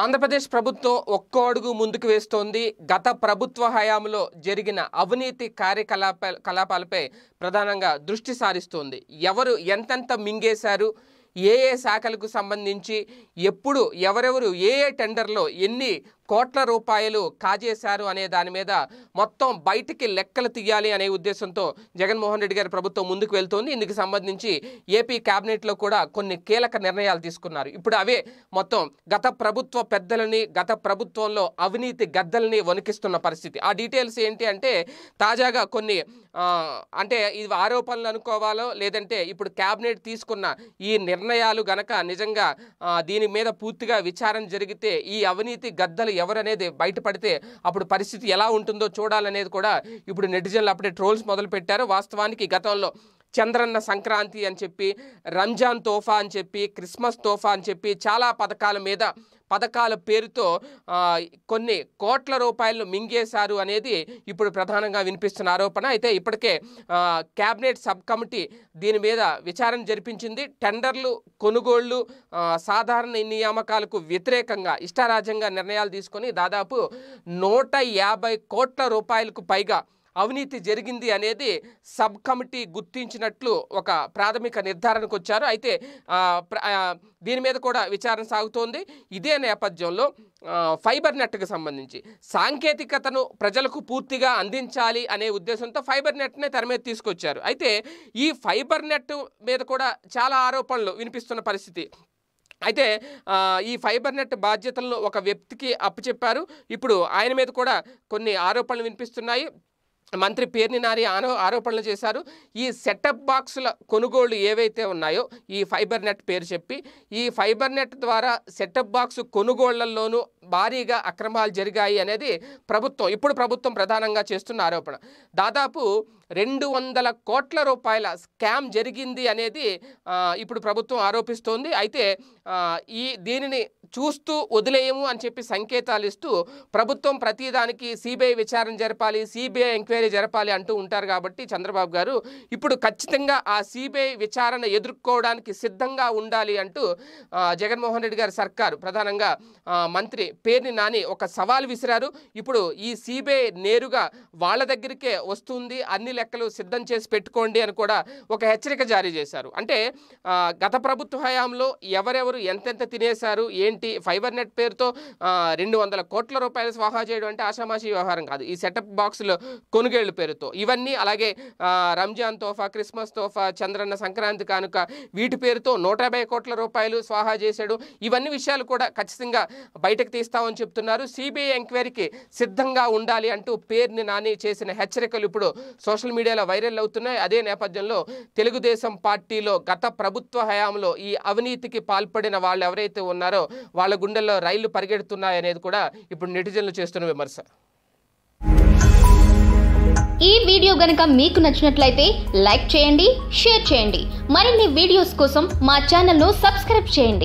ఆంధ్రప్రదేశ్ ప్రభుత్వం ఒక్కో అడుగు ముందుకు వేస్తోంది గత ప్రభుత్వ హయాంలో జరిగిన అవినీతి కార్యకలాప కలాపాలపై ప్రధానంగా దృష్టి సారిస్తోంది ఎవరు ఎంతెంత మింగేశారు ఏ ఏ శాఖలకు సంబంధించి ఎప్పుడు ఎవరెవరు ఏ ఏ టెండర్లో ఎన్ని కోట్ల రూపాయలు కాజేశారు అనే దాని మీద మొత్తం బయటికి లెక్కలు తీయాలి అనే ఉద్దేశంతో జగన్మోహన్ రెడ్డి గారి ప్రభుత్వం ముందుకు వెళ్తోంది ఇందుకు సంబంధించి ఏపీ క్యాబినెట్లో కూడా కొన్ని కీలక నిర్ణయాలు తీసుకున్నారు ఇప్పుడు అవే మొత్తం గత ప్రభుత్వ పెద్దలని గత ప్రభుత్వంలో అవినీతి గద్దల్ని వణికిస్తున్న పరిస్థితి ఆ డీటెయిల్స్ ఏంటి అంటే తాజాగా కొన్ని అంటే ఇవి ఆరోపణలు అనుకోవాలో లేదంటే ఇప్పుడు క్యాబినెట్ తీసుకున్న ఈ నిర్ణయాలు గనక నిజంగా దీని మీద పూర్తిగా విచారణ జరిగితే ఈ అవినీతి గద్దలు ఎవరనేది బయటపడితే అప్పుడు పరిస్థితి ఎలా ఉంటుందో చూడాలనేది కూడా ఇప్పుడు నెటిజన్లు అప్పుడే ట్రోల్స్ మొదలు పెట్టారు వాస్తవానికి గతంలో చంద్రన్న సంక్రాంతి అని చెప్పి రంజాన్ తోఫా అని చెప్పి క్రిస్మస్ తోఫా అని చెప్పి చాలా పథకాల మీద పథకాల పేరుతో కొన్ని కోట్ల రూపాయలను మింగేశారు అనేది ఇప్పుడు ప్రధానంగా వినిపిస్తున్న ఆరోపణ అయితే ఇప్పటికే క్యాబినెట్ సబ్ కమిటీ దీని మీద విచారణ జరిపించింది టెండర్లు కొనుగోళ్లు సాధారణ నియామకాలకు వ్యతిరేకంగా ఇష్టారాజ్యంగా నిర్ణయాలు తీసుకొని దాదాపు నూట యాభై కోట్ల రూపాయలకు పైగా అవినీతి జరిగింది అనేది సబ్ కమిటీ గుర్తించినట్లు ఒక ప్రాథమిక నిర్ధారణకు వచ్చారు అయితే దీని మీద కూడా విచారణ సాగుతోంది ఇదే నేపథ్యంలో ఫైబర్ నెట్కి సంబంధించి సాంకేతికతను ప్రజలకు పూర్తిగా అందించాలి అనే ఉద్దేశంతో ఫైబర్ నెట్నే తెర మీద తీసుకొచ్చారు అయితే ఈ ఫైబర్ నెట్ మీద కూడా చాలా ఆరోపణలు వినిపిస్తున్న పరిస్థితి అయితే ఈ ఫైబర్ నెట్ బాధ్యతలను ఒక వ్యక్తికి అప్పచెప్పారు ఇప్పుడు ఆయన మీద కూడా కొన్ని ఆరోపణలు వినిపిస్తున్నాయి మంత్రి పేర్ని నారి ఆరో ఆరోపణలు చేశారు ఈ సెటప్ బాక్సుల కొనుగోళ్లు ఏవైతే ఉన్నాయో ఈ ఫైబర్ నెట్ పేరు చెప్పి ఈ ఫైబర్ నెట్ ద్వారా సెటప్ బాక్స్ కొనుగోళ్లలోనూ భారీగా అక్రమాలు జరిగాయి అనేది ప్రభుత్వం ఇప్పుడు ప్రభుత్వం ప్రధానంగా చేస్తున్న ఆరోపణ దాదాపు రెండు వందల కోట్ల రూపాయల స్కామ్ జరిగింది అనేది ఇప్పుడు ప్రభుత్వం ఆరోపిస్తోంది అయితే ఈ దీనిని చూస్తూ వదిలేయము అని చెప్పి సంకేతాలు ఇస్తూ ప్రభుత్వం ప్రతిదానికి సిబిఐ విచారణ జరపాలి సిబిఐ ఎంక్వైరీ జరపాలి అంటూ ఉంటారు కాబట్టి చంద్రబాబు గారు ఇప్పుడు ఖచ్చితంగా ఆ సిబిఐ విచారణ ఎదుర్కోవడానికి సిద్ధంగా ఉండాలి అంటూ జగన్మోహన్ రెడ్డి గారి సర్కారు ప్రధానంగా మంత్రి పేరుని నాని ఒక సవాల్ విసిరారు ఇప్పుడు ఈ సిబిఐ నేరుగా వాళ్ళ దగ్గరికే వస్తుంది అన్ని లెక్కలు సిద్ధం చేసి పెట్టుకోండి అని కూడా ఒక హెచ్చరిక జారీ చేశారు అంటే గత ప్రభుత్వ హయాంలో ఎవరెవరు ఎంతెంత తినేశారు ఏంటి ఫైబర్ నెట్ పేరుతో రెండు వందల కోట్ల రూపాయలు స్వాహా చేయడం అంటే ఆషామాషి వ్యవహారం కాదు ఈ సెటప్ బాక్సులు కొనుగోళ్ళు పేరుతో ఇవన్నీ అలాగే రంజాన్ తోఫా క్రిస్మస్ తోఫా చంద్రన్న సంక్రాంతి కానుక వీటి పేరుతో నూట కోట్ల రూపాయలు స్వాహా చేశాడు ఇవన్నీ విషయాలు కూడా ఖచ్చితంగా బయటకు ఇస్తామని చెప్తున్నారు సిబిఐ ఎంక్వైరీకి సిద్ధంగా ఉండాలి అంటూ పేరుని నాని చేసిన హెచ్చరికలు ఇప్పుడు సోషల్ మీడియాలో వైరల్ అవుతున్నాయి అదే నేపథ్యంలో తెలుగుదేశం పార్టీలో గత ప్రభుత్వ హయాంలో ఈ అవినీతికి పాల్పడిన వాళ్ళు ఎవరైతే ఉన్నారో వాళ్ళ గుండెల్లో రైళ్లు పరిగెడుతున్నాయనేది కూడా ఇప్పుడు నెటిజన్లు చేస్తున్న విమర్శ ఈ వీడియో గనక మీకు నచ్చినట్లయితే లైక్ చేయండి షేర్ చేయండి మరిన్ని వీడియోస్ కోసం మా ఛానల్ను సబ్స్క్రైబ్ చేయండి